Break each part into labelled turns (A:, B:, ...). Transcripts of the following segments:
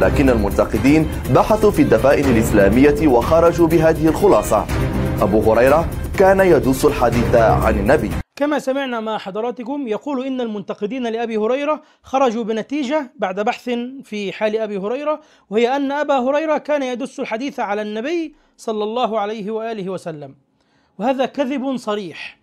A: لكن المنتقدين بحثوا في الدفائن الإسلامية وخرجوا بهذه الخلاصة أبو هريرة كان يدوس الحديث عن النبي كما سمعنا مع حضراتكم يقول إن المنتقدين لأبي هريرة خرجوا بنتيجة بعد بحث في حال أبي هريرة وهي أن أبا هريرة كان يدس الحديث على النبي صلى الله عليه وآله وسلم وهذا كذب صريح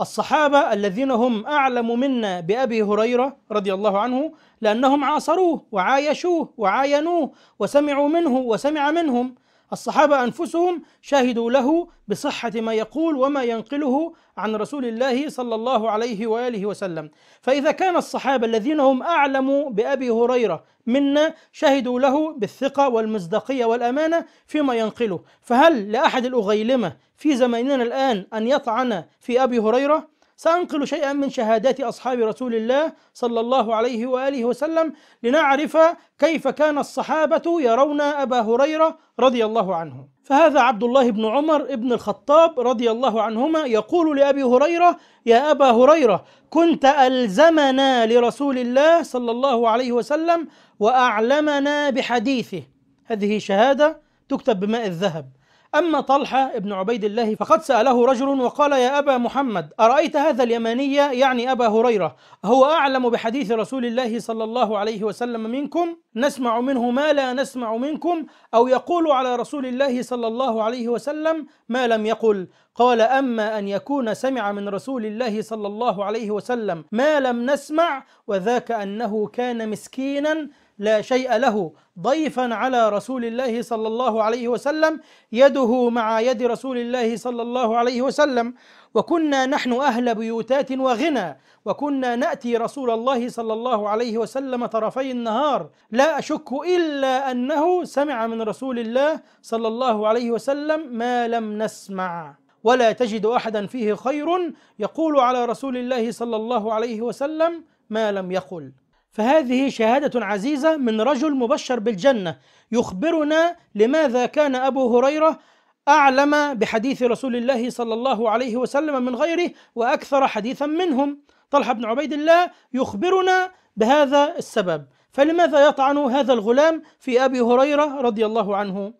A: الصحابة الذين هم أعلم منا بأبي هريرة رضي الله عنه لأنهم عاصروه وعايشوه وعاينوه وسمعوا منه وسمع منهم الصحابة أنفسهم شهدوا له بصحة ما يقول وما ينقله عن رسول الله صلى الله عليه وآله وسلم فإذا كان الصحابة الذين هم أعلم بأبي هريرة منا شهدوا له بالثقة والمصداقية والأمانة فيما ينقله فهل لأحد الأغيلمة في زماننا الآن أن يطعن في أبي هريرة؟ سأنقل شيئا من شهادات أصحاب رسول الله صلى الله عليه وآله وسلم لنعرف كيف كان الصحابة يرون أبا هريرة رضي الله عنه فهذا عبد الله بن عمر بن الخطاب رضي الله عنهما يقول لأبي هريرة يا أبا هريرة كنت ألزمنا لرسول الله صلى الله عليه وسلم وأعلمنا بحديثه هذه شهادة تكتب بماء الذهب أما طلحة بن عبيد الله فقد سأله رجل وقال يا أبا محمد أرأيت هذا اليماني يعني أبا هريرة هو أعلم بحديث رسول الله صلى الله عليه وسلم منكم نسمع منه ما لا نسمع منكم أو يقول على رسول الله صلى الله عليه وسلم ما لم يقل قال أما أن يكون سمع من رسول الله صلى الله عليه وسلم ما لم نسمع وذاك أنه كان مسكينا لا شيء له ضيفا على رسول الله صلى الله عليه وسلم يده مع يد رسول الله صلى الله عليه وسلم وكنا نحن أهل بيوتات وغنى وكنا نأتي رسول الله صلى الله عليه وسلم طرفي النهار لا أشك إلا أنه سمع من رسول الله صلى الله عليه وسلم ما لم نسمع ولا تجد أحدا فيه خير يقول على رسول الله صلى الله عليه وسلم ما لم يقل فهذه شهادة عزيزة من رجل مبشر بالجنة يخبرنا لماذا كان أبو هريرة أعلم بحديث رسول الله صلى الله عليه وسلم من غيره وأكثر حديثا منهم طلحة بن عبيد الله يخبرنا بهذا السبب فلماذا يطعن هذا الغلام في أبي هريرة رضي الله عنه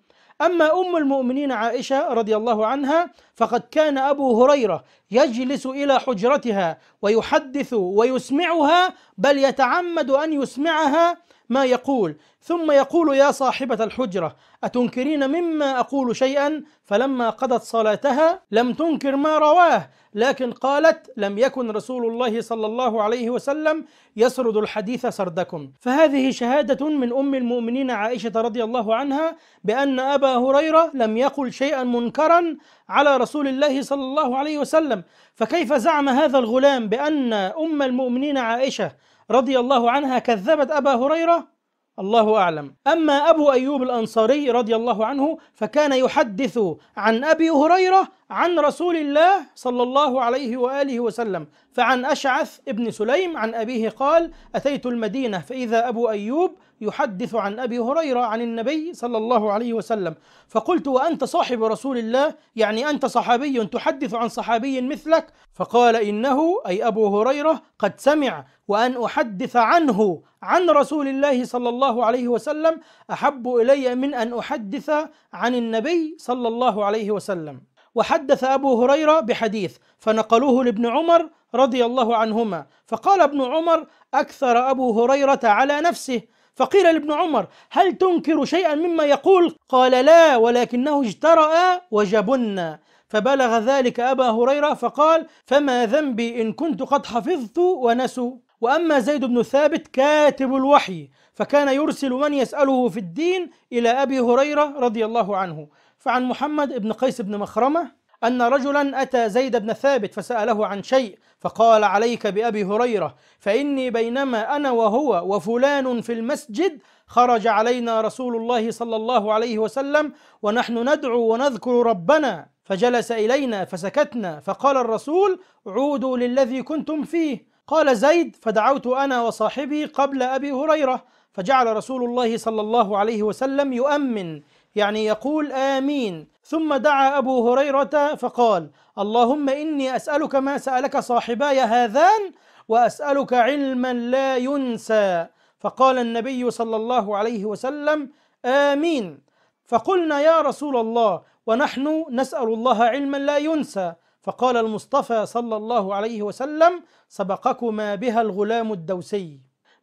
A: أما أم المؤمنين عائشة رضي الله عنها فقد كان ابو هريره يجلس الى حجرتها ويحدث ويسمعها بل يتعمد ان يسمعها ما يقول ثم يقول يا صاحبة الحجرة أتنكرين مما أقول شيئا فلما قضت صلاتها لم تنكر ما رواه لكن قالت لم يكن رسول الله صلى الله عليه وسلم يسرد الحديث سردكم فهذه شهادة من أم المؤمنين عائشة رضي الله عنها بأن أبا هريرة لم يقل شيئا منكرا على رسول الله صلى الله عليه وسلم فكيف زعم هذا الغلام بأن أم المؤمنين عائشة رضي الله عنها كذبت أبا هريرة الله أعلم أما أبو أيوب الأنصاري رضي الله عنه فكان يحدث عن أبي هريرة عن رسول الله صلى الله عليه وآله وسلم فعن أشعث ابن سليم عن أبيه قال أتيت المدينة فإذا أبو أيوب يحدث عن أبي هريرة عن النبي صلى الله عليه وسلم فقلت وأنت صاحب رسول الله يعني أنت صحابي تحدث عن صحابي مثلك فقال إنه أي أبو هريرة قد سمع وأن أحدث عنه عن رسول الله صلى الله عليه وسلم أحب إلي من أن أحدث عن النبي صلى الله عليه وسلم وحدث أبو هريرة بحديث فنقلوه لابن عمر رضي الله عنهما فقال ابن عمر أكثر أبو هريرة على نفسه فقيل لابن عمر هل تنكر شيئا مما يقول قال لا ولكنه اجترأ وجبنا فبلغ ذلك أبا هريرة فقال فما ذنبي إن كنت قد حفظت ونسوا وأما زيد بن ثابت كاتب الوحي فكان يرسل من يسأله في الدين إلى أبي هريرة رضي الله عنه فعن محمد بن قيس بن مخرمة أن رجلا أتى زيد بن ثابت فسأله عن شيء فقال عليك بأبي هريرة فإني بينما أنا وهو وفلان في المسجد خرج علينا رسول الله صلى الله عليه وسلم ونحن ندعو ونذكر ربنا فجلس إلينا فسكتنا فقال الرسول عودوا للذي كنتم فيه قال زيد فدعوت أنا وصاحبي قبل أبي هريرة فجعل رسول الله صلى الله عليه وسلم يؤمن يعني يقول آمين ثم دعا أبو هريرة فقال اللهم إني أسألك ما سألك صاحباي هذان وأسألك علما لا ينسى فقال النبي صلى الله عليه وسلم آمين فقلنا يا رسول الله ونحن نسأل الله علما لا ينسى فقال المصطفى صلى الله عليه وسلم سبقكما بها الغلام الدوسي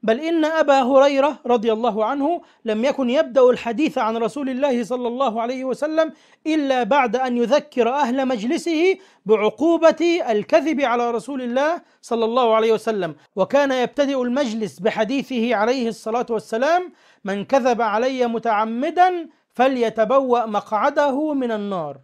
A: بل إن أبا هريرة رضي الله عنه لم يكن يبدأ الحديث عن رسول الله صلى الله عليه وسلم إلا بعد أن يذكر أهل مجلسه بعقوبة الكذب على رسول الله صلى الله عليه وسلم وكان يبتدئ المجلس بحديثه عليه الصلاة والسلام من كذب علي متعمدا فليتبوأ مقعده من النار